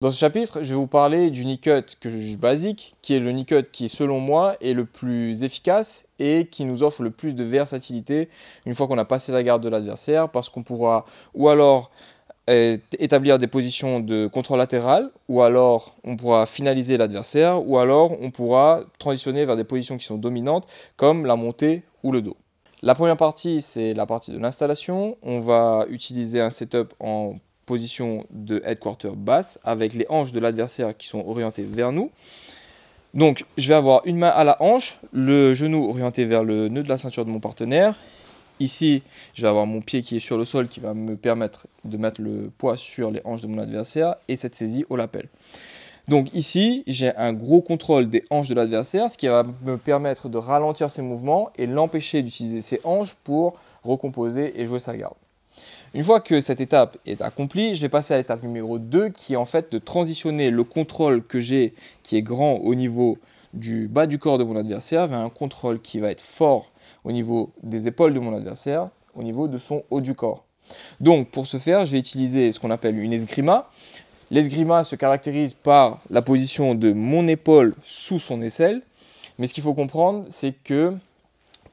Dans ce chapitre, je vais vous parler du Nicut que je juge basique, qui est le Nicut qui, selon moi, est le plus efficace et qui nous offre le plus de versatilité une fois qu'on a passé la garde de l'adversaire, parce qu'on pourra ou alors euh, établir des positions de contrôle latéral, ou alors on pourra finaliser l'adversaire, ou alors on pourra transitionner vers des positions qui sont dominantes, comme la montée ou le dos. La première partie, c'est la partie de l'installation. On va utiliser un setup en position de headquarter basse avec les hanches de l'adversaire qui sont orientées vers nous. Donc je vais avoir une main à la hanche, le genou orienté vers le nœud de la ceinture de mon partenaire. Ici, je vais avoir mon pied qui est sur le sol qui va me permettre de mettre le poids sur les hanches de mon adversaire et cette saisie au lapel. Donc ici, j'ai un gros contrôle des hanches de l'adversaire, ce qui va me permettre de ralentir ses mouvements et l'empêcher d'utiliser ses hanches pour recomposer et jouer sa garde. Une fois que cette étape est accomplie, je vais passer à l'étape numéro 2 qui est en fait de transitionner le contrôle que j'ai qui est grand au niveau du bas du corps de mon adversaire vers un contrôle qui va être fort au niveau des épaules de mon adversaire, au niveau de son haut du corps. Donc pour ce faire, je vais utiliser ce qu'on appelle une esgrima. L'esgrima se caractérise par la position de mon épaule sous son aisselle, mais ce qu'il faut comprendre, c'est que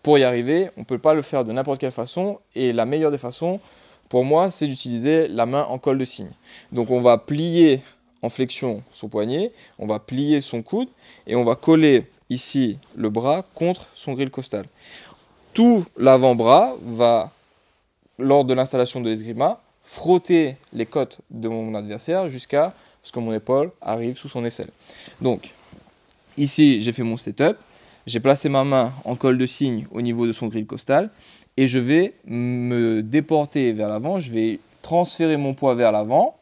pour y arriver, on ne peut pas le faire de n'importe quelle façon, et la meilleure des façons, pour moi, c'est d'utiliser la main en col de cygne. Donc on va plier en flexion son poignet, on va plier son coude et on va coller ici le bras contre son grille costal. Tout l'avant-bras va, lors de l'installation de l'esgrima, frotter les côtes de mon adversaire jusqu'à ce que mon épaule arrive sous son aisselle. Donc, ici, j'ai fait mon setup j'ai placé ma main en col de cygne au niveau de son grille costal et je vais me déporter vers l'avant, je vais transférer mon poids vers l'avant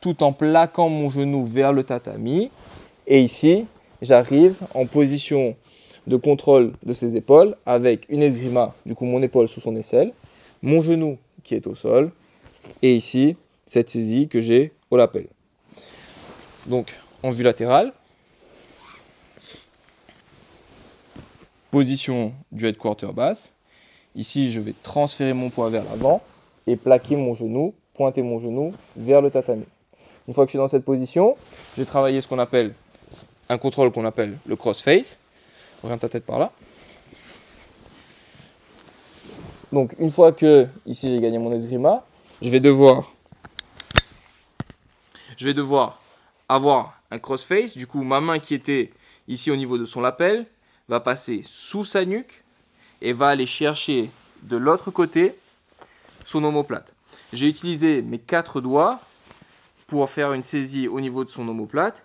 tout en plaquant mon genou vers le tatami. Et ici, j'arrive en position de contrôle de ses épaules avec une esgrima, du coup mon épaule sous son aisselle, mon genou qui est au sol, et ici, cette saisie que j'ai au lapel. Donc, en vue latérale, position du headquarter basse. Ici, je vais transférer mon poids vers l'avant et plaquer mon genou, pointer mon genou vers le tatami. Une fois que je suis dans cette position, j'ai travaillé ce qu'on appelle un contrôle qu'on appelle le cross face. Regarde ta tête par là. Donc une fois que ici j'ai gagné mon esgrima, je vais devoir je vais devoir avoir un cross face. du coup ma main qui était ici au niveau de son lapel va passer sous sa nuque et va aller chercher de l'autre côté son omoplate. J'ai utilisé mes quatre doigts pour faire une saisie au niveau de son omoplate.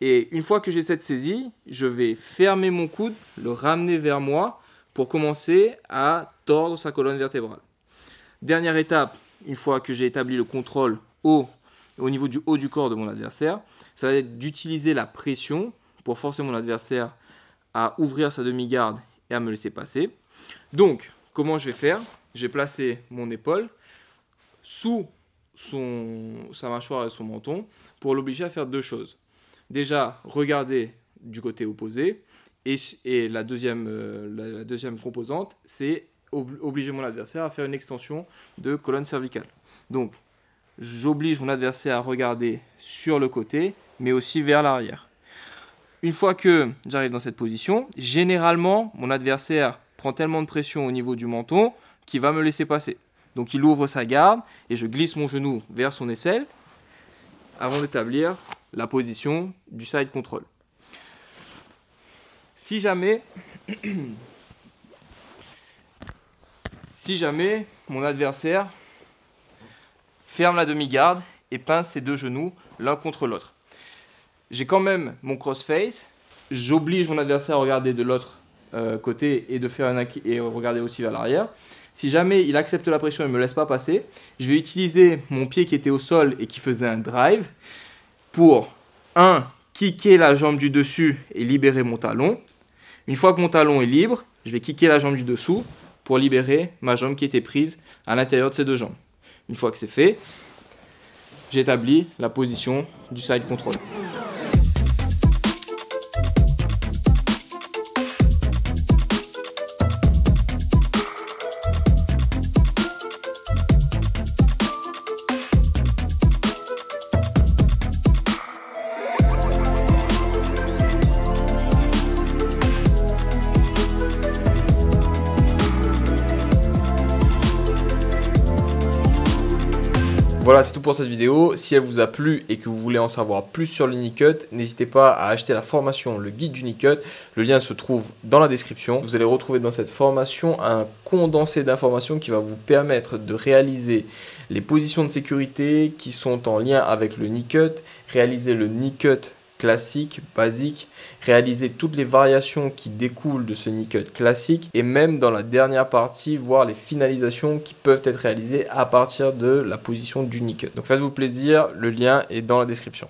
Et une fois que j'ai cette saisie, je vais fermer mon coude, le ramener vers moi pour commencer à tordre sa colonne vertébrale. Dernière étape, une fois que j'ai établi le contrôle haut, au niveau du haut du corps de mon adversaire, ça va être d'utiliser la pression pour forcer mon adversaire à ouvrir sa demi-garde et à me laisser passer. Donc, comment je vais faire J'ai placé mon épaule sous son, sa mâchoire et son menton pour l'obliger à faire deux choses. Déjà, regarder du côté opposé. Et, la, deuxième, euh, la deuxième composante, c'est obliger mon adversaire à faire une extension de colonne cervicale. Donc, j'oblige mon adversaire à regarder sur le côté, mais aussi vers l'arrière. Une fois que j'arrive dans cette position, généralement, mon adversaire prend tellement de pression au niveau du menton qu'il va me laisser passer. Donc il ouvre sa garde et je glisse mon genou vers son aisselle avant d'établir la position du side control. Si jamais, si jamais mon adversaire ferme la demi-garde et pince ses deux genoux l'un contre l'autre j'ai quand même mon cross face. j'oblige mon adversaire à regarder de l'autre euh, côté et de faire un et regarder aussi vers l'arrière. Si jamais il accepte la pression et ne me laisse pas passer, je vais utiliser mon pied qui était au sol et qui faisait un drive pour 1. Kicker la jambe du dessus et libérer mon talon. Une fois que mon talon est libre, je vais kicker la jambe du dessous pour libérer ma jambe qui était prise à l'intérieur de ces deux jambes. Une fois que c'est fait, j'établis la position du side control. Voilà, c'est tout pour cette vidéo. Si elle vous a plu et que vous voulez en savoir plus sur le l'Unicut, n'hésitez pas à acheter la formation, le guide du d'Unicut. Le lien se trouve dans la description. Vous allez retrouver dans cette formation un condensé d'informations qui va vous permettre de réaliser les positions de sécurité qui sont en lien avec le Nicut, réaliser le Nicut classique, basique, réaliser toutes les variations qui découlent de ce cut classique et même dans la dernière partie voir les finalisations qui peuvent être réalisées à partir de la position du cut. Donc faites-vous plaisir, le lien est dans la description.